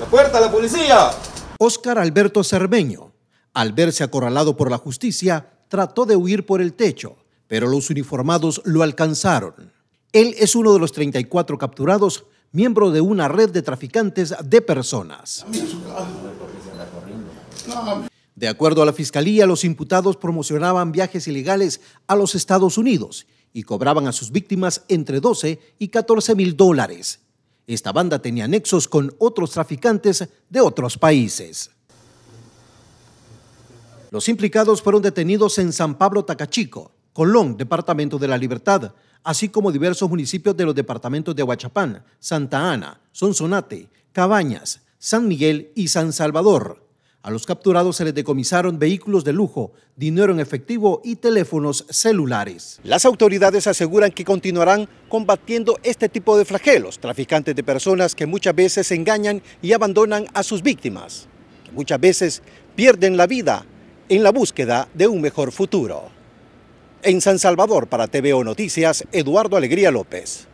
¡La puerta, la policía! Óscar Alberto Cermeño, al verse acorralado por la justicia, trató de huir por el techo, pero los uniformados lo alcanzaron. Él es uno de los 34 capturados, miembro de una red de traficantes de personas. De acuerdo a la Fiscalía, los imputados promocionaban viajes ilegales a los Estados Unidos y cobraban a sus víctimas entre 12 y 14 mil dólares. Esta banda tenía nexos con otros traficantes de otros países. Los implicados fueron detenidos en San Pablo Tacachico, Colón, Departamento de la Libertad, así como diversos municipios de los departamentos de Huachapán, Santa Ana, Sonsonate, Cabañas, San Miguel y San Salvador, a los capturados se les decomisaron vehículos de lujo, dinero en efectivo y teléfonos celulares. Las autoridades aseguran que continuarán combatiendo este tipo de flagelos, traficantes de personas que muchas veces engañan y abandonan a sus víctimas, muchas veces pierden la vida en la búsqueda de un mejor futuro. En San Salvador para TVO Noticias, Eduardo Alegría López.